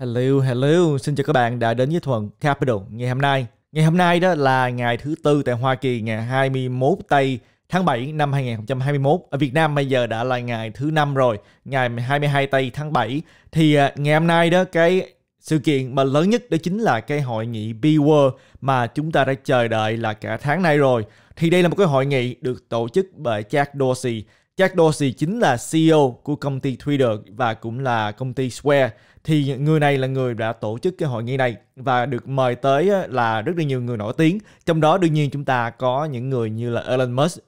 Hello, hello, xin chào các bạn đã đến với Thuận Capital ngày hôm nay. Ngày hôm nay đó là ngày thứ tư tại Hoa Kỳ ngày 21 tây tháng 7 năm 2021. Ở Việt Nam bây giờ đã là ngày thứ năm rồi, ngày 22 tây tháng 7. Thì à, ngày hôm nay đó cái sự kiện mà lớn nhất đó chính là cái hội nghị B-World mà chúng ta đã chờ đợi là cả tháng nay rồi. Thì đây là một cái hội nghị được tổ chức bởi Jack Dorsey. Jack Dorsey chính là CEO của công ty Twitter và cũng là công ty Square thì người này là người đã tổ chức cái hội nghị này và được mời tới là rất là nhiều người nổi tiếng trong đó đương nhiên chúng ta có những người như là Elon Musk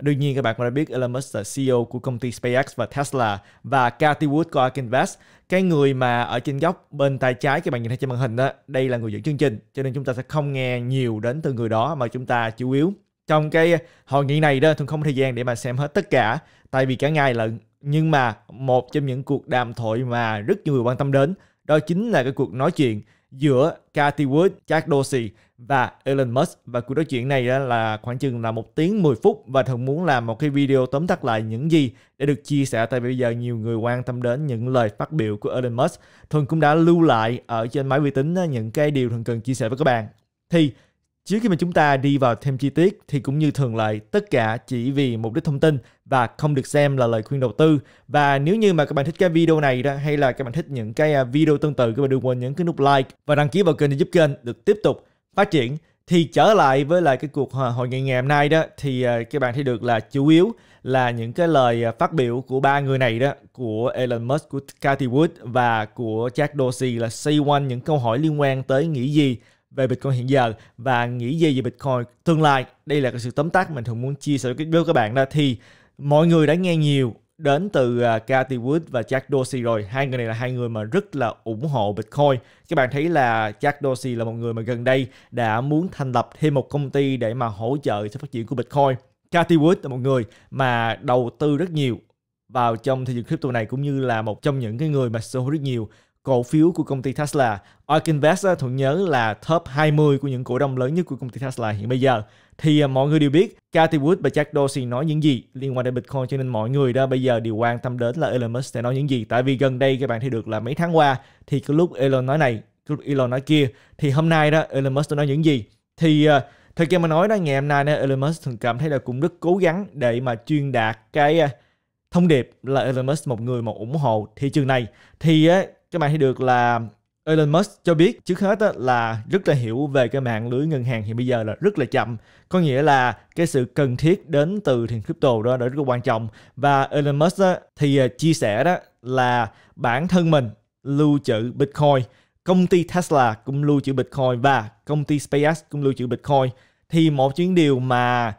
đương nhiên các bạn cũng đã biết Elon Musk là CEO của công ty SpaceX và Tesla và Cathy Wood của Ark Invest cái người mà ở trên góc bên tay trái các bạn nhìn thấy trên màn hình đó đây là người dẫn chương trình cho nên chúng ta sẽ không nghe nhiều đến từ người đó mà chúng ta chủ yếu trong cái hội nghị này đó tôi không có thời gian để mà xem hết tất cả tại vì cả ngày lận nhưng mà một trong những cuộc đàm thoại mà rất nhiều người quan tâm đến đó chính là cái cuộc nói chuyện giữa Cathy Wood, Jack Dorsey và Elon Musk và cuộc nói chuyện này là khoảng chừng là một tiếng 10 phút và thường muốn làm một cái video tóm tắt lại những gì để được chia sẻ tại bây giờ nhiều người quan tâm đến những lời phát biểu của Elon Musk. thường cũng đã lưu lại ở trên máy vi tính những cái điều thường cần chia sẻ với các bạn. Thì Trước khi mà chúng ta đi vào thêm chi tiết thì cũng như thường lệ, tất cả chỉ vì mục đích thông tin và không được xem là lời khuyên đầu tư. Và nếu như mà các bạn thích cái video này đó hay là các bạn thích những cái à, video tương tự các bạn đừng quên nhấn cái nút like và đăng ký vào kênh để giúp kênh được tiếp tục phát triển. Thì trở lại với lại cái cuộc à, hội nghị ngày hôm nay đó thì à, các bạn thấy được là chủ yếu là những cái lời phát biểu của ba người này đó của Elon Musk, của Cathy Wood và của Jack Dorsey là xoay quanh những câu hỏi liên quan tới nghĩ gì về Bitcoin hiện giờ và nghĩ gì về Bitcoin tương lai. Đây là cái sự tóm tắt mình thường muốn chia sẻ với các bạn đó thì mọi người đã nghe nhiều đến từ uh, Cathy Wood và Jack Dorsey rồi. Hai người này là hai người mà rất là ủng hộ Bitcoin. Các bạn thấy là Jack Dorsey là một người mà gần đây đã muốn thành lập thêm một công ty để mà hỗ trợ sự phát triển của Bitcoin. Cathy Wood là một người mà đầu tư rất nhiều vào trong thị trường crypto này cũng như là một trong những cái người mà sở hữu rất nhiều cổ phiếu của công ty Tesla. Ark Invest ờ, Thuận nhớ là top 20 của những cổ đông lớn nhất của công ty Tesla hiện bây giờ. Thì ờ, mọi người đều biết Cathy Wood và Jack Dorsey nói những gì liên quan đến Bitcoin cho nên mọi người đó bây giờ đều quan tâm đến là Elon Musk sẽ nói những gì. Tại vì gần đây các bạn thấy được là mấy tháng qua thì cái lúc Elon nói này, cái lúc Elon nói kia thì hôm nay đó Elon Musk nói những gì. Thì ờ, thời gian mà nói đó ngày hôm nay đó, Elon Musk thường cảm thấy là cũng rất cố gắng để mà chuyên đạt cái thông điệp là Elon Musk một người mà ủng hộ thị trường này thì các bạn thấy được là Elon Musk cho biết trước hết là rất là hiểu về cái mạng lưới ngân hàng hiện bây giờ là rất là chậm. Có nghĩa là cái sự cần thiết đến từ tiền crypto đó là rất là quan trọng. Và Elon Musk thì à, chia sẻ đó là bản thân mình lưu trữ Bitcoin, công ty Tesla cũng lưu trữ Bitcoin và công ty SpaceX cũng lưu trữ Bitcoin. Thì một chuyến điều mà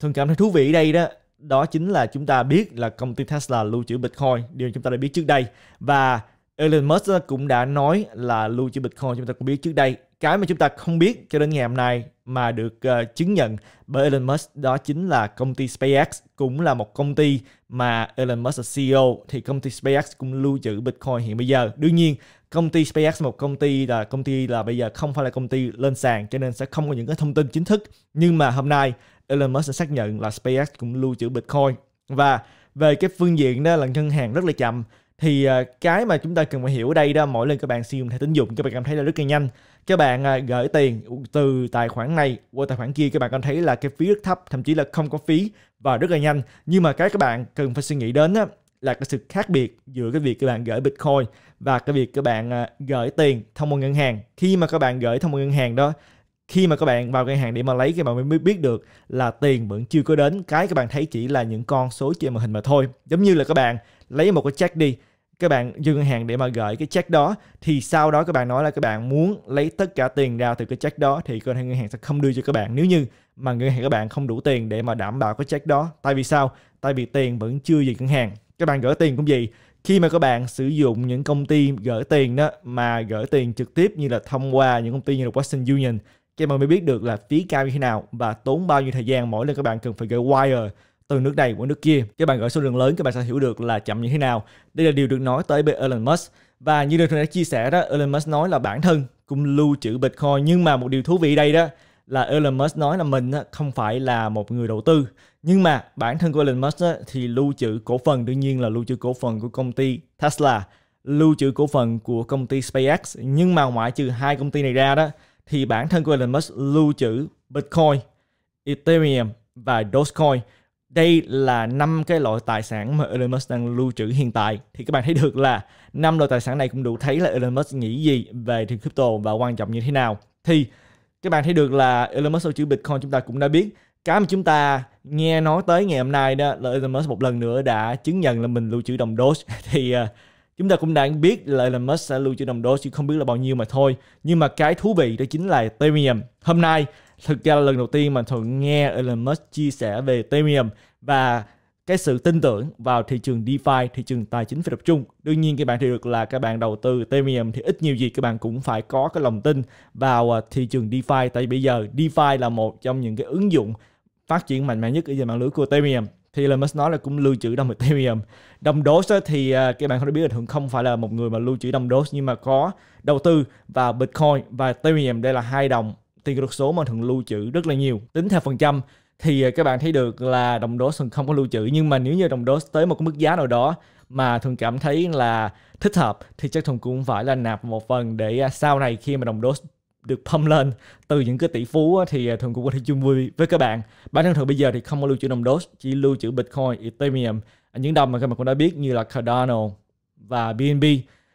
thường cảm thấy thú vị đây đó đó chính là chúng ta biết là công ty Tesla lưu trữ Bitcoin, điều chúng ta đã biết trước đây. Và Elon Musk cũng đã nói là lưu trữ Bitcoin chúng ta cũng biết trước đây. Cái mà chúng ta không biết cho đến ngày hôm nay mà được uh, chứng nhận bởi Elon Musk đó chính là công ty SpaceX cũng là một công ty mà Elon Musk là CEO thì công ty SpaceX cũng lưu trữ Bitcoin hiện bây giờ. Đương nhiên công ty SpaceX một công ty là công ty là bây giờ không phải là công ty lên sàn cho nên sẽ không có những cái thông tin chính thức nhưng mà hôm nay Elon Musk sẽ xác nhận là SpaceX cũng lưu trữ Bitcoin và về cái phương diện đó là ngân hàng rất là chậm thì cái mà chúng ta cần phải hiểu ở đây đó mỗi lần các bạn sử dụng thẻ tín dụng các bạn cảm thấy là rất là nhanh các bạn gửi tiền từ tài khoản này qua tài khoản kia các bạn cảm thấy là cái phí rất thấp thậm chí là không có phí và rất là nhanh nhưng mà cái các bạn cần phải suy nghĩ đến đó, là cái sự khác biệt giữa cái việc các bạn gửi bitcoin và cái việc các bạn gửi tiền thông qua ngân hàng khi mà các bạn gửi thông qua ngân hàng đó khi mà các bạn vào ngân hàng để mà lấy các bạn mới biết được là tiền vẫn chưa có đến cái các bạn thấy chỉ là những con số trên màn hình mà thôi giống như là các bạn lấy một cái check đi các bạn dư ngân hàng để mà gửi cái check đó thì sau đó các bạn nói là các bạn muốn lấy tất cả tiền ra từ cái check đó thì cơ ngân hàng sẽ không đưa cho các bạn nếu như mà ngân hàng các bạn không đủ tiền để mà đảm bảo cái check đó tại vì sao tại vì tiền vẫn chưa về ngân hàng các bạn gửi tiền cũng gì khi mà các bạn sử dụng những công ty gửi tiền đó mà gửi tiền trực tiếp như là thông qua những công ty như là Western Union các bạn mới biết được là phí cao như thế nào và tốn bao nhiêu thời gian mỗi lần các bạn cần phải gửi wire từ nước này qua nước kia. Các bạn ở số lượng lớn các bạn sẽ hiểu được là chậm như thế nào. Đây là điều được nói tới bởi Elon Musk. Và như Đường đã chia sẻ đó, Elon Musk nói là bản thân cũng lưu trữ Bitcoin. Nhưng mà một điều thú vị đây đó là Elon Musk nói là mình không phải là một người đầu tư. Nhưng mà bản thân của Elon Musk thì lưu trữ cổ phần, đương nhiên là lưu trữ cổ phần của công ty Tesla, lưu trữ cổ phần của công ty SpaceX. Nhưng mà ngoại trừ hai công ty này ra đó, thì bản thân của Elon Musk lưu trữ Bitcoin, Ethereum và Dogecoin đây là năm cái loại tài sản mà Elon Musk đang lưu trữ hiện tại thì các bạn thấy được là năm loại tài sản này cũng đủ thấy là Elon Musk nghĩ gì về thị crypto và quan trọng như thế nào thì các bạn thấy được là Elon Musk lưu trữ Bitcoin chúng ta cũng đã biết cái mà chúng ta nghe nói tới ngày hôm nay đó là Elon Musk một lần nữa đã chứng nhận là mình lưu trữ đồng Doge thì uh, chúng ta cũng đã biết là Elon Musk sẽ lưu trữ đồng Doge chứ không biết là bao nhiêu mà thôi nhưng mà cái thú vị đó chính là Ethereum hôm nay thực ra là lần đầu tiên mà thuận nghe Elon Musk chia sẻ về Ethereum và cái sự tin tưởng vào thị trường DeFi, thị trường tài chính phi tập trung. Đương nhiên các bạn thì được là các bạn đầu tư Ethereum thì ít nhiều gì các bạn cũng phải có cái lòng tin vào à, thị trường DeFi tại vì bây giờ DeFi là một trong những cái ứng dụng phát triển mạnh mẽ nhất ở trên mạng lưới của Ethereum thì Elon Musk nói là cũng lưu trữ đồng Ethereum. Đồng Doge thì à, các bạn không biết là thường không phải là một người mà lưu trữ đồng Doge nhưng mà có đầu tư vào Bitcoin và Ethereum đây là hai đồng tiền kỹ thuật số mà thường lưu trữ rất là nhiều tính theo phần trăm thì à, các bạn thấy được là đồng đô thường không có lưu trữ nhưng mà nếu như đồng đô tới một cái mức giá nào đó mà thường cảm thấy là thích hợp thì chắc thường cũng phải là nạp một phần để à, sau này khi mà đồng đô được pump lên từ những cái tỷ phú thì à, thường cũng có thể chung vui với các bạn bản thân thường bây giờ thì không có lưu trữ đồng đô chỉ lưu trữ bitcoin ethereum những đồng mà các bạn cũng đã biết như là cardano và bnb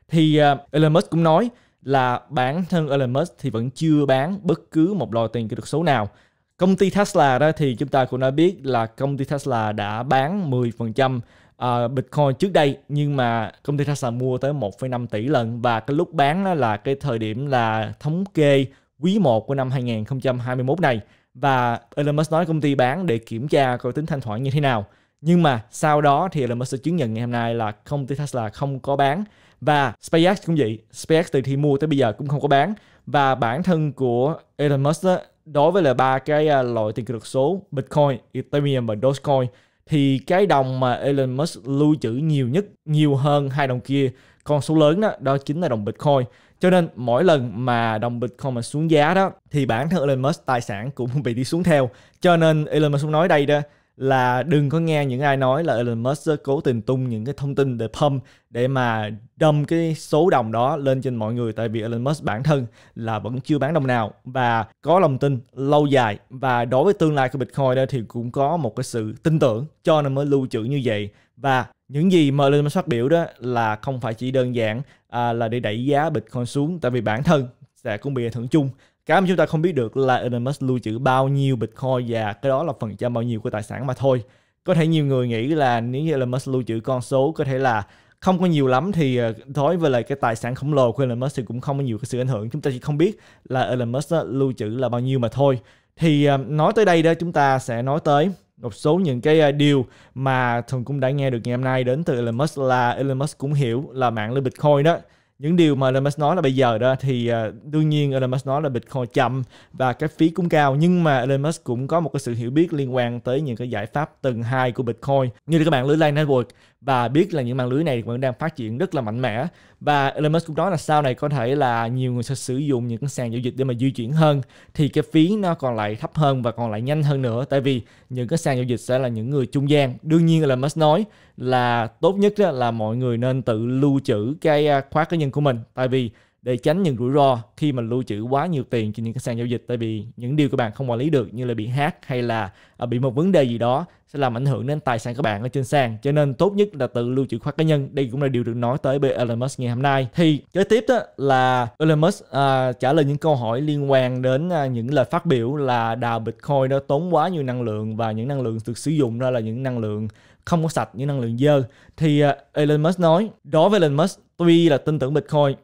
thì Elon Musk cũng nói là bản thân Elon Musk thì vẫn chưa bán bất cứ một loại tiền kỹ thuật số nào. Công ty Tesla đó thì chúng ta cũng đã biết là công ty Tesla đã bán 10% uh, à, Bitcoin trước đây nhưng mà công ty Tesla mua tới 1,5 tỷ lần và cái lúc bán đó là cái thời điểm là thống kê quý 1 của năm 2021 này và Elon Musk nói công ty bán để kiểm tra coi tính thanh khoản như thế nào. Nhưng mà sau đó thì Elon Musk sẽ chứng nhận ngày hôm nay là công ty Tesla không có bán và SpaceX cũng vậy, SpaceX từ khi mua tới bây giờ cũng không có bán. Và bản thân của Elon Musk đó, đối với là ba cái à, loại tiền kỹ thuật số Bitcoin, Ethereum và Dogecoin thì cái đồng mà Elon Musk lưu trữ nhiều nhất, nhiều hơn hai đồng kia, con số lớn đó, đó chính là đồng Bitcoin. Cho nên mỗi lần mà đồng Bitcoin mà xuống giá đó thì bản thân Elon Musk tài sản cũng bị đi xuống theo. Cho nên Elon Musk nói đây đó là đừng có nghe những ai nói là Elon Musk cố tình tung những cái thông tin để pump để mà đâm cái số đồng đó lên trên mọi người tại vì Elon Musk bản thân là vẫn chưa bán đồng nào và có lòng tin lâu dài và đối với tương lai của Bitcoin đó thì cũng có một cái sự tin tưởng cho nên mới lưu trữ như vậy và những gì mà Elon Musk phát biểu đó là không phải chỉ đơn giản à, là để đẩy giá Bitcoin xuống tại vì bản thân sẽ cũng bị ảnh hưởng chung cái mà chúng ta không biết được là Elon Musk lưu trữ bao nhiêu Bitcoin và cái đó là phần trăm bao nhiêu của tài sản mà thôi. Có thể nhiều người nghĩ là nếu như Elon Musk lưu trữ con số có thể là không có nhiều lắm thì ờ, đối với lại cái tài sản khổng lồ của Elon Musk thì cũng không có nhiều cái sự ảnh hưởng. Chúng ta chỉ không biết là Elon Musk lưu trữ là bao nhiêu mà thôi. Thì ờ, nói tới đây đó chúng ta sẽ nói tới một số những cái ờ, điều mà thường cũng đã nghe được ngày hôm nay đến từ Elon Musk là Elon Musk cũng hiểu là mạng lưới Bitcoin đó những điều mà Elon Musk nói là bây giờ đó thì à, đương nhiên Elon Musk nói là Bitcoin chậm và cái phí cũng cao nhưng mà Elon Musk cũng có một cái sự hiểu biết liên quan tới những cái giải pháp tầng hai của Bitcoin như các bạn lưới lan network và biết là những mạng lưới này vẫn đang phát triển rất là mạnh mẽ và Elon Musk cũng nói là sau này có thể là nhiều người sẽ sử dụng những sàn giao dịch để mà di chuyển hơn thì cái phí nó còn lại thấp hơn và còn lại nhanh hơn nữa tại vì những cái sàn giao dịch sẽ là những người trung gian đương nhiên Elon Musk nói là tốt nhất là mọi người nên tự lưu trữ cái à, khóa cá nhân của mình tại vì để tránh những rủi ro khi mà lưu trữ quá nhiều tiền trên những cái sàn giao dịch tại vì những điều các bạn không quản lý được như là bị hack hay là à, bị một vấn đề gì đó sẽ làm ảnh hưởng đến tài sản các bạn ở trên sàn cho nên tốt nhất là tự lưu trữ khoản cá nhân đây cũng là điều được nói tới bởi Elon Musk ngày hôm nay thì kế tiếp đó là Elon Musk à, trả lời những câu hỏi liên quan đến à, những lời phát biểu là đào Bitcoin đó tốn quá nhiều năng lượng và những năng lượng được sử dụng ra là những năng lượng không có sạch những năng lượng dơ thì uh, Elon Musk nói đối với Elon Musk tuy là tin tưởng Bitcoin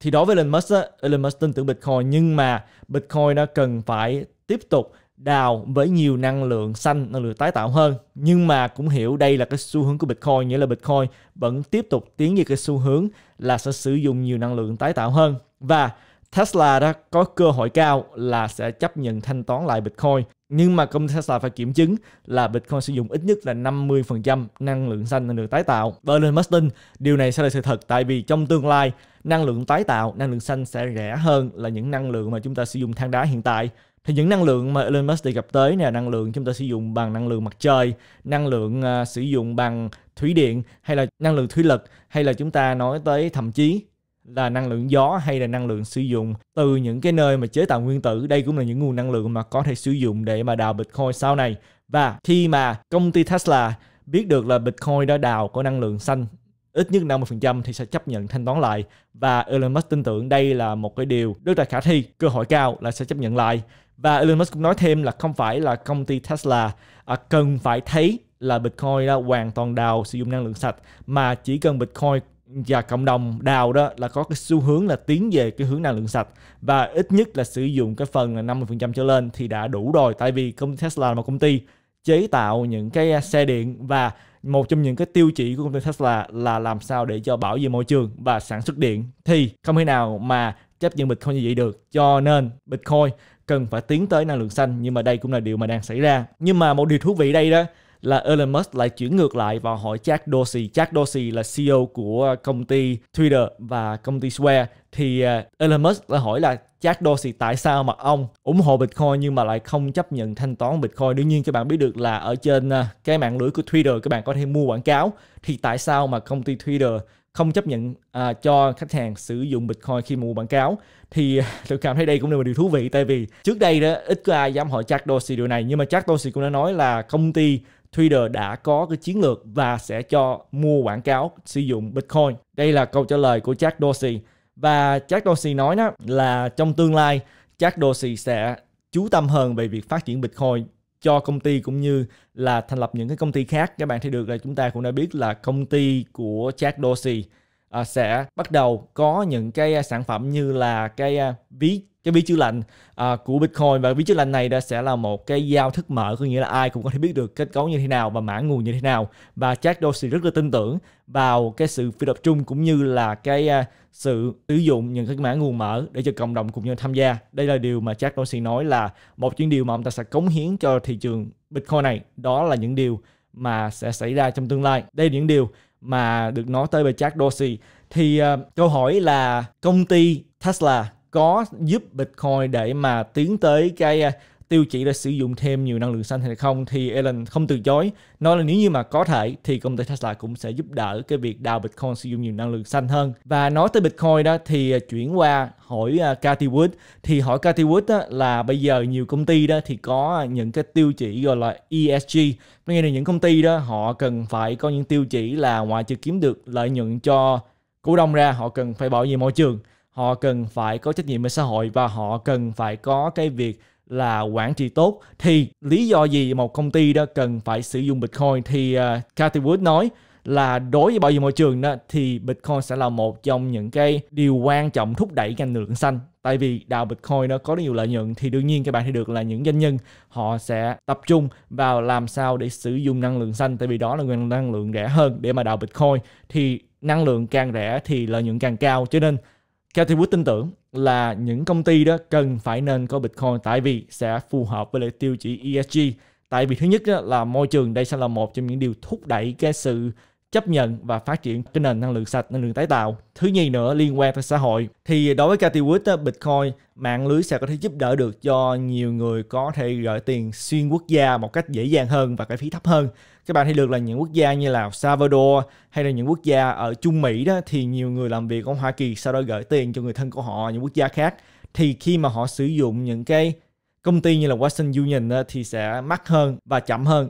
thì đối với Elon Musk á, Elon Musk tin tưởng Bitcoin nhưng mà Bitcoin đã cần phải tiếp tục đào với nhiều năng lượng xanh, năng lượng tái tạo hơn. Nhưng mà cũng hiểu đây là cái xu hướng của Bitcoin, nghĩa là Bitcoin vẫn tiếp tục tiến về cái xu hướng là sẽ sử dụng nhiều năng lượng tái tạo hơn. Và Tesla đó có cơ hội cao là sẽ chấp nhận thanh toán lại Bitcoin. Nhưng mà công ty Tesla phải kiểm chứng là Bitcoin sử dụng ít nhất là 50% năng lượng xanh năng lượng tái tạo. Và Elon Musk tin điều này sẽ là sự thật tại vì trong tương lai năng lượng tái tạo, năng lượng xanh sẽ rẻ hơn là những năng lượng mà chúng ta sử dụng than đá hiện tại thì những năng lượng mà Elon Musk đề cập tới nè năng lượng chúng ta sử dụng bằng năng lượng mặt trời năng lượng uh, sử dụng bằng thủy điện hay là năng lượng thủy lực hay là chúng ta nói tới thậm chí là năng lượng gió hay là năng lượng sử dụng từ những cái nơi mà chế tạo nguyên tử đây cũng là những nguồn năng lượng mà có thể sử dụng để mà đào bitcoin sau này và khi mà công ty Tesla biết được là bitcoin đã đào có năng lượng xanh ít nhất 50% thì sẽ chấp nhận thanh toán lại và Elon Musk tin tưởng đây là một cái điều rất là khả thi, cơ hội cao là sẽ chấp nhận lại và Elon Musk cũng nói thêm là không phải là công ty Tesla à, cần phải thấy là Bitcoin đó hoàn toàn đào sử dụng năng lượng sạch mà chỉ cần Bitcoin và cộng đồng đào đó là có cái xu hướng là tiến về cái hướng năng lượng sạch và ít nhất là sử dụng cái phần là 50% trở lên thì đã đủ rồi tại vì công ty Tesla là một công ty chế tạo những cái à, xe điện và một trong những cái tiêu chí của công ty Tesla là làm sao để cho bảo vệ môi trường và sản xuất điện thì không thể nào mà chấp nhận Bitcoin như vậy được cho nên Bitcoin cần phải tiến tới năng lượng xanh nhưng mà đây cũng là điều mà đang xảy ra nhưng mà một điều thú vị đây đó là Elon Musk lại chuyển ngược lại và hỏi Jack Dorsey. Jack Dorsey là CEO của công ty Twitter và công ty Square. Thì ờ, Elon Musk lại hỏi là Jack Dorsey tại sao mà ông ủng hộ Bitcoin nhưng mà lại không chấp nhận thanh toán Bitcoin. Đương nhiên các bạn biết được là ở trên ờ, cái mạng lưới của Twitter các bạn có thể mua quảng cáo. Thì tại sao mà công ty Twitter không chấp nhận à, cho khách hàng sử dụng Bitcoin khi mua quảng cáo thì tôi cảm thấy đây cũng là một điều thú vị tại vì trước đây đó ít có ai dám hỏi Jack Dorsey điều này nhưng mà Jack Dorsey cũng đã nói là công ty Twitter đã có cái chiến lược và sẽ cho mua quảng cáo sử dụng Bitcoin. Đây là câu trả lời của Jack Dorsey và Jack Dorsey nói đó là trong tương lai Jack Dorsey sẽ chú tâm hơn về việc phát triển Bitcoin cho công ty cũng như là thành lập những cái công ty khác các bạn thấy được là chúng ta cũng đã biết là công ty của Jack Dorsey uh, sẽ bắt đầu có những cái à, sản phẩm như là cái uh, ví cái ví chữ lành uh, của Bitcoin và ví chữ lành này đã sẽ là một cái giao thức mở có nghĩa là ai cũng có thể biết được kết cấu như thế nào và mã nguồn như thế nào và Jack Dorsey rất là tin tưởng vào cái sự phi tập trung cũng như là cái uh, sự sử dụng những cái mã nguồn mở để cho cộng đồng cùng nhau tham gia đây là điều mà Jack Dorsey nói là một những điều mà ông ta sẽ cống hiến cho thị trường Bitcoin này đó là những điều mà sẽ xảy ra trong tương lai đây là những điều mà được nói tới về Jack Dorsey thì uh, câu hỏi là công ty Tesla có giúp Bitcoin để mà tiến tới cái à, tiêu chỉ là sử dụng thêm nhiều năng lượng xanh hay không thì Elon không từ chối nói là nếu như mà có thể thì công ty Tesla cũng sẽ giúp đỡ cái việc đào Bitcoin sử dụng nhiều năng lượng xanh hơn và nói tới Bitcoin đó thì à, chuyển qua hỏi à, Cathy Wood thì hỏi Cathy Wood đó là bây giờ nhiều công ty đó thì có những cái tiêu chỉ gọi là ESG có nghĩa là những công ty đó họ cần phải có những tiêu chỉ là ngoài trừ kiếm được lợi nhuận cho cổ đông ra họ cần phải bảo vệ môi trường họ cần phải có trách nhiệm với xã hội và họ cần phải có cái việc là quản trị tốt thì lý do gì một công ty đó cần phải sử dụng Bitcoin thì uh, Cathy Wood nói là đối với bảo vệ môi trường đó thì Bitcoin sẽ là một trong những cái điều quan trọng thúc đẩy ngành năng lượng xanh. Tại vì đào Bitcoin nó có nhiều lợi nhuận thì đương nhiên các bạn thấy được là những doanh nhân họ sẽ tập trung vào làm sao để sử dụng năng lượng xanh tại vì đó là nguồn năng lượng rẻ hơn để mà đào Bitcoin thì năng lượng càng rẻ thì lợi nhuận càng cao cho nên Cathy Wood tin tưởng là những công ty đó cần phải nên có Bitcoin tại vì sẽ phù hợp với lại tiêu chí ESG. Tại vì thứ nhất đó là môi trường đây sẽ là một trong những điều thúc đẩy cái sự chấp nhận và phát triển cái nền năng lượng sạch, năng lượng tái tạo. Thứ nhì nữa liên quan tới xã hội thì đối với Cathy Wood, Bitcoin, mạng lưới sẽ có thể giúp đỡ được cho nhiều người có thể gửi tiền xuyên quốc gia một cách dễ dàng hơn và cái phí thấp hơn các bạn thấy được là những quốc gia như là Salvador hay là những quốc gia ở Trung Mỹ đó thì nhiều người làm việc ở Hoa Kỳ sau đó gửi tiền cho người thân của họ ở những quốc gia khác thì khi mà họ sử dụng những cái công ty như là Western Union đó, thì sẽ mắc hơn và chậm hơn.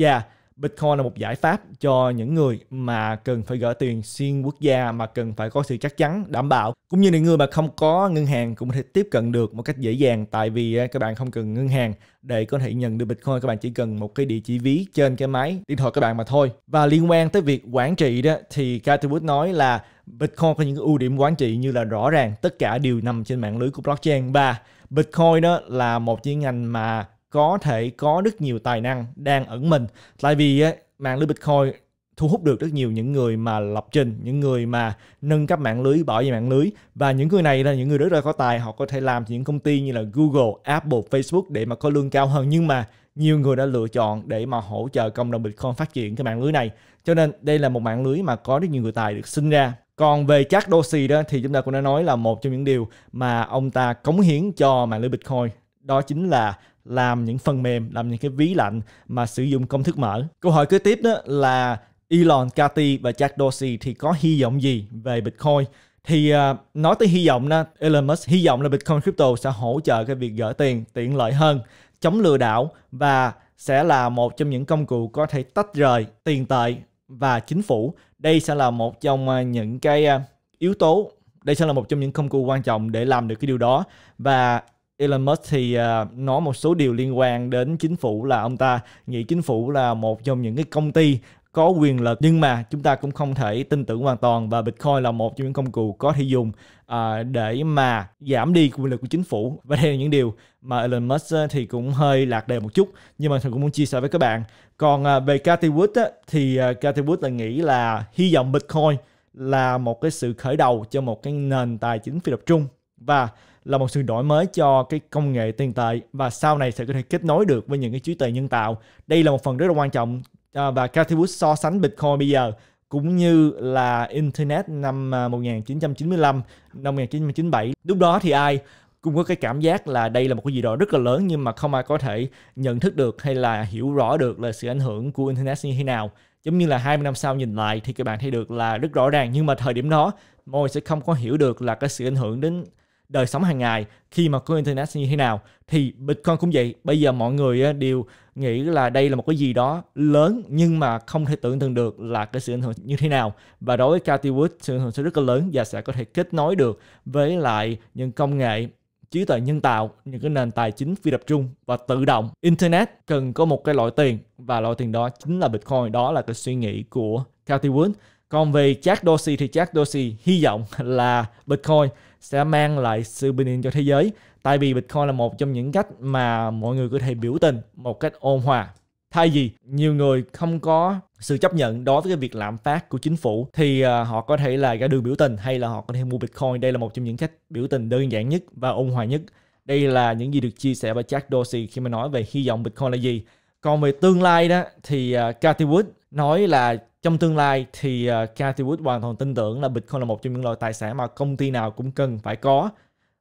yeah Bitcoin là một giải pháp cho những người mà cần phải gỡ tiền xuyên quốc gia mà cần phải có sự chắc chắn đảm bảo cũng như những người mà không có ngân hàng cũng có thể tiếp cận được một cách dễ dàng tại vì các bạn không cần ngân hàng để có thể nhận được Bitcoin các bạn chỉ cần một cái địa chỉ ví trên cái máy điện thoại các bạn mà thôi và liên quan tới việc quản trị đó thì Cathy Wood nói là Bitcoin có những ưu điểm quản trị như là rõ ràng tất cả đều nằm trên mạng lưới của blockchain và Bitcoin đó là một chuyên ngành mà có thể có rất nhiều tài năng đang ẩn mình tại vì mạng lưới bitcoin thu hút được rất nhiều những người mà lập trình những người mà nâng cấp mạng lưới bỏ về mạng lưới và những người này là những người rất là có tài họ có thể làm những công ty như là Google Apple Facebook để mà có lương cao hơn nhưng mà nhiều người đã lựa chọn để mà hỗ trợ cộng đồng Bitcoin phát triển cái mạng lưới này cho nên đây là một mạng lưới mà có rất nhiều người tài được sinh ra còn về Jack Dorsey đó thì chúng ta cũng đã nói là một trong những điều mà ông ta cống hiến cho mạng lưới Bitcoin đó chính là làm những phần mềm, làm những cái ví lạnh mà sử dụng công thức mở. Câu hỏi kế tiếp đó là Elon Cathy và Jack Dorsey thì có hy vọng gì về Bitcoin? Thì uh, nói tới hy vọng đó, Elon Musk hy vọng là Bitcoin Crypto sẽ hỗ trợ cái việc gửi tiền tiện lợi hơn, chống lừa đảo và sẽ là một trong những công cụ có thể tách rời tiền tệ và chính phủ. Đây sẽ là một trong à, những cái à, yếu tố đây sẽ là một trong những công cụ quan trọng để làm được cái điều đó và Elon Musk thì uh, nói một số điều liên quan đến chính phủ là ông ta nghĩ chính phủ là một trong những cái công ty có quyền lực nhưng mà chúng ta cũng không thể tin tưởng hoàn toàn và Bitcoin là một trong những công cụ có thể dùng uh, để mà giảm đi quyền lực của chính phủ và đây là những điều mà Elon Musk à, thì cũng hơi lạc đề một chút nhưng mà mình cũng muốn chia sẻ với các bạn còn uh, về Cathy Wood á, thì uh, Cathy Wood là nghĩ là hy vọng Bitcoin là một cái sự khởi đầu cho một cái nền tài chính phi tập trung và là một sự đổi mới cho cái công nghệ tiền tệ và sau này sẽ có thể kết nối được với những cái trí tuệ nhân tạo. Đây là một phần rất là quan trọng à, và Cathy Wood so sánh Bitcoin bây giờ cũng như là Internet năm 1995, à, năm 1997. Lúc đó thì ai cũng có cái cảm giác là đây là một cái gì đó rất là lớn nhưng mà không ai có thể nhận thức được hay là hiểu rõ được là sự ảnh hưởng của Internet như thế nào. Giống như là 20 năm sau nhìn lại thì các bạn thấy được là rất rõ ràng nhưng mà thời điểm đó mọi người sẽ không có hiểu được là cái sự ảnh hưởng đến đời sống hàng ngày khi mà có internet như thế nào thì bitcoin cũng vậy bây giờ mọi người đều nghĩ là đây là một cái gì đó lớn nhưng mà không thể tưởng tượng được là cái sự ảnh hưởng như thế nào và đối với Cathy Wood sự ảnh hưởng sẽ rất là lớn và sẽ có thể kết nối được với lại những công nghệ trí tuệ nhân tạo, những cái nền tài chính phi tập trung và tự động. Internet cần có một cái loại tiền và loại tiền đó chính là Bitcoin. Đó là cái suy nghĩ của Cathy Wood. Còn về Jack Dorsey thì Jack Dorsey hy vọng là Bitcoin sẽ mang lại sự bình yên cho thế giới. Tại vì Bitcoin là một trong những cách mà mọi người có thể biểu tình một cách ôn hòa. Thay vì nhiều người không có sự chấp nhận đối với cái việc lạm phát của chính phủ thì à, họ có thể là ra đường biểu tình hay là họ có thể mua Bitcoin. Đây là một trong những cách biểu tình đơn giản nhất và ôn hòa nhất. Đây là những gì được chia sẻ bởi Jack Dorsey khi mà nói về hy vọng Bitcoin là gì. Còn về tương lai đó thì à, Cathy Wood nói là trong tương lai thì uh, Cathy Wood hoàn toàn tin tưởng là Bitcoin là một trong những loại tài sản mà công ty nào cũng cần phải có.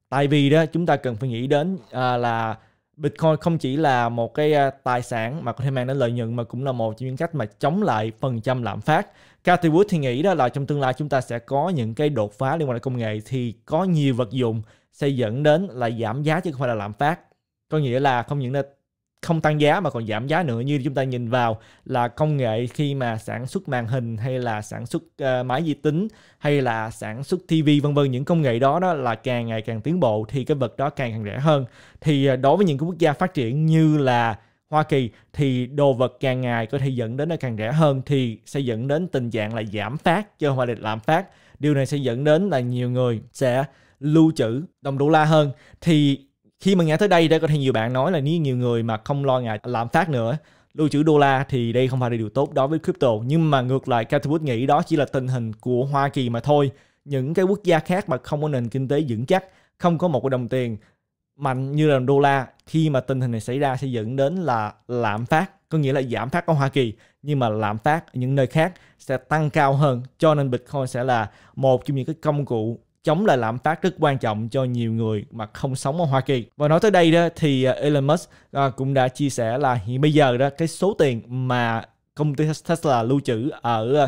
Tại vì đó chúng ta cần phải nghĩ đến à, là Bitcoin không chỉ là một cái à, tài sản mà có thể mang đến lợi nhuận mà cũng là một trong những cách mà chống lại phần trăm lạm phát. Cathy Wood thì nghĩ đó là trong tương lai chúng ta sẽ có những cái đột phá liên quan đến công nghệ thì có nhiều vật dụng sẽ dẫn đến là giảm giá chứ không phải là lạm phát. Có nghĩa là không những là không tăng giá mà còn giảm giá nữa như chúng ta nhìn vào là công nghệ khi mà sản xuất màn hình hay là sản xuất uh, máy vi tính hay là sản xuất TV vân vân những công nghệ đó đó là càng ngày càng tiến bộ thì cái vật đó càng càng rẻ hơn thì uh, đối với những quốc gia phát triển như là Hoa Kỳ thì đồ vật càng ngày có thể dẫn đến nó càng rẻ hơn thì sẽ dẫn đến tình trạng là giảm phát chứ không phải là lạm phát điều này sẽ dẫn đến là nhiều người sẽ lưu trữ đồng đô la hơn thì khi mà nghe tới đây đã có thể nhiều bạn nói là nếu nhiều người mà không lo ngại lạm phát nữa lưu trữ đô la thì đây không phải là điều tốt đối với crypto nhưng mà ngược lại Catherwood nghĩ đó chỉ là tình hình của Hoa Kỳ mà thôi những cái quốc gia khác mà không có nền kinh tế vững chắc không có một cái đồng tiền mạnh như là đô la khi mà tình hình này xảy ra sẽ dẫn đến là lạm phát có nghĩa là giảm phát ở Hoa Kỳ nhưng mà lạm phát ở những nơi khác sẽ tăng cao hơn cho nên Bitcoin sẽ là một trong những cái công cụ chống lại lạm phát rất quan trọng cho nhiều người mà không sống ở Hoa Kỳ. Và nói tới đây đó thì à, Elon Musk à, cũng đã chia sẻ là hiện bây giờ đó cái số tiền mà công ty Tesla lưu trữ ở à,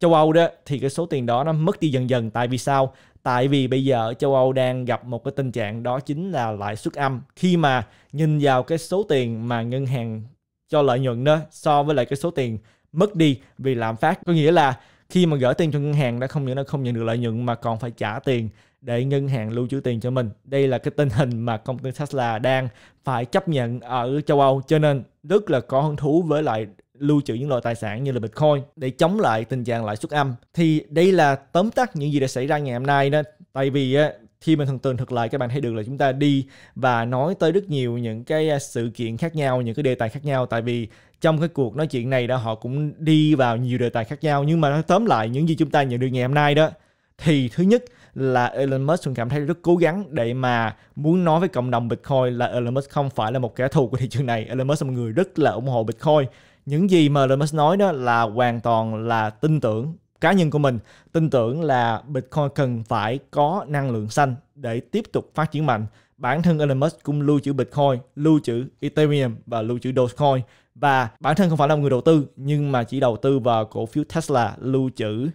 châu Âu đó thì cái số tiền đó nó mất đi dần dần tại vì sao? Tại vì bây giờ ở châu Âu đang gặp một cái tình trạng đó chính là lãi suất âm. Khi mà nhìn vào cái số tiền mà ngân hàng cho lợi nhuận đó so với lại cái số tiền mất đi vì lạm phát có nghĩa là khi mà gửi tiền cho ngân hàng đã không những đã không nhận được lợi nhuận mà còn phải trả tiền để ngân hàng lưu trữ tiền cho mình. Đây là cái tình hình mà công ty Tesla đang phải chấp nhận ở châu Âu cho nên rất là có hứng thú với lại lưu trữ những loại tài sản như là Bitcoin để chống lại tình trạng lãi suất âm. Thì đây là tóm tắt những gì đã xảy ra ngày hôm nay đó. Tại vì khi mà thần tượng thực lại các bạn thấy được là chúng ta đi và nói tới rất nhiều những cái à, sự kiện khác nhau những cái đề tài khác nhau tại vì trong cái cuộc nói chuyện này đó họ cũng đi vào nhiều đề tài khác nhau nhưng mà tóm lại những gì chúng ta nhận được ngày hôm nay đó thì thứ nhất là Elon Musk cũng cảm thấy rất cố gắng để mà muốn nói với cộng đồng Bitcoin là Elon Musk không phải là một kẻ thù của thị trường này. Elon Musk là một người rất là ủng hộ Bitcoin. Những gì mà Elon Musk nói đó là hoàn toàn là tin tưởng cá nhân của mình tin tưởng là Bitcoin cần phải có năng lượng xanh để tiếp tục phát triển mạnh. Bản thân Elon Musk cũng lưu trữ Bitcoin, lưu trữ Ethereum và lưu trữ Dogecoin và bản thân không phải là một người đầu tư nhưng mà chỉ đầu tư vào cổ phiếu Tesla, lưu trữ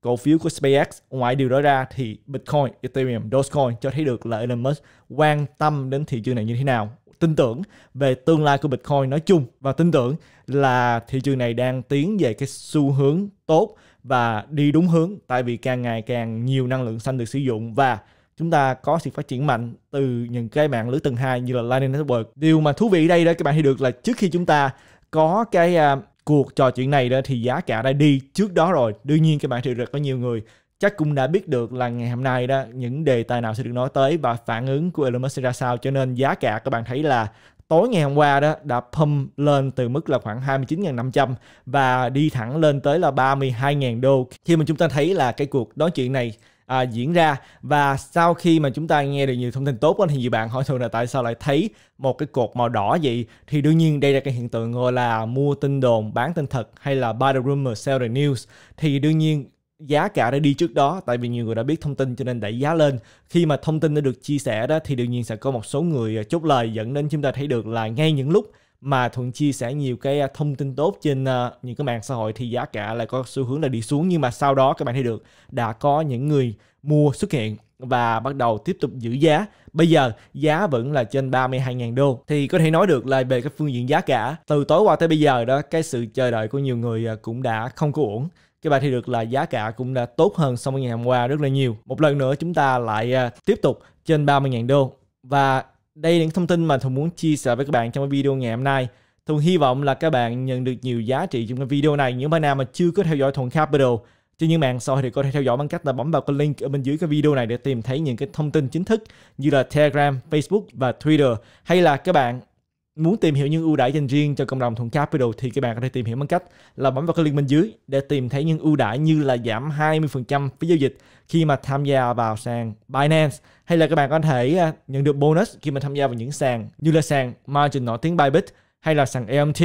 cổ phiếu của SpaceX. Ngoài điều đó ra thì Bitcoin, Ethereum, Dogecoin cho thấy được là Elon Musk quan tâm đến thị trường này như thế nào tin tưởng về tương lai của Bitcoin nói chung và tin tưởng là thị trường này đang tiến về cái xu hướng tốt và đi đúng hướng tại vì càng ngày càng nhiều năng lượng xanh được sử dụng và chúng ta có sự phát triển mạnh từ những cái mạng lưới tầng hai như là Lightning Network. Điều mà thú vị đây đó các bạn thấy được là trước khi chúng ta có cái uh, cuộc trò chuyện này đó thì giá cả đã đi trước đó rồi. Đương nhiên các bạn thì được có nhiều người chắc cũng đã biết được là ngày hôm nay đó những đề tài nào sẽ được nói tới và phản ứng của Elon Musk ra sao cho nên giá cả các bạn thấy là tối ngày hôm qua đó đã pump lên từ mức là khoảng 29.500 và đi thẳng lên tới là 32.000 đô khi mà chúng ta thấy là cái cuộc nói chuyện này à, diễn ra và sau khi mà chúng ta nghe được nhiều thông tin tốt đó, thì nhiều bạn hỏi thường là tại sao lại thấy một cái cột màu đỏ vậy thì đương nhiên đây là cái hiện tượng gọi là mua tin đồn bán tin thật hay là buy the rumor sell the news thì đương nhiên giá cả đã đi trước đó tại vì nhiều người đã biết thông tin cho nên đẩy giá lên khi mà thông tin đã được chia sẻ đó thì đương nhiên sẽ có một số người à, chốt lời dẫn đến chúng ta thấy được là ngay những lúc mà thuận chia sẻ nhiều cái à, thông tin tốt trên à, những cái mạng xã hội thì giá cả lại có xu hướng là đi xuống nhưng mà sau đó các bạn thấy được đã có những người mua xuất hiện và bắt đầu tiếp tục giữ giá. Bây giờ giá vẫn là trên 32.000 đô. Thì có thể nói được là về cái phương diện giá cả, từ tối qua tới bây giờ đó cái sự chờ đợi của nhiều người cũng đã không có uổng cái bài thì được là giá cả cũng đã tốt hơn so với ngày hôm qua rất là nhiều. Một lần nữa chúng ta lại à, tiếp tục trên 30.000 đô. Và đây là những thông tin mà Thường muốn chia sẻ với các bạn trong video ngày hôm nay. Thường hy vọng là các bạn nhận được nhiều giá trị trong cái video này. Những bạn nào mà chưa có theo dõi Thuận Capital trên những mạng sau thì có thể theo dõi bằng cách là bấm vào cái link ở bên dưới cái video này để tìm thấy những cái thông tin chính thức như là Telegram, Facebook và Twitter. Hay là các bạn muốn tìm hiểu những ưu đãi dành riêng cho cộng đồng thuần capital thì các bạn có thể tìm hiểu bằng cách là bấm vào cái link bên dưới để tìm thấy những ưu đãi như là giảm 20% phí giao dịch khi mà tham gia vào sàn Binance hay là các bạn có thể à, nhận được bonus khi mà tham gia vào những sàn như là sàn margin nổi tiếng Bybit hay là sàn EMT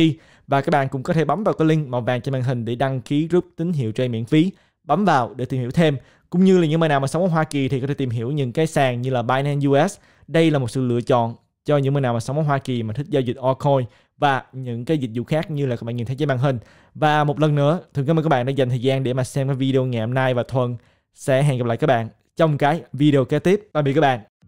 và các bạn cũng có thể bấm vào cái link màu vàng trên màn hình để đăng ký group tín hiệu trade miễn phí bấm vào để tìm hiểu thêm cũng như là những bạn nào mà sống ở Hoa Kỳ thì có thể tìm hiểu những cái sàn như là Binance US đây là một sự lựa chọn cho những người nào mà sống ở Hoa Kỳ mà thích giao dịch altcoin và những cái dịch vụ khác như là các bạn nhìn thấy trên màn hình. Và một lần nữa, thường cảm ơn các bạn đã dành thời gian để mà xem cái video ngày hôm nay và Thuần sẽ hẹn gặp lại các bạn trong cái video kế tiếp. Tạm biệt các bạn.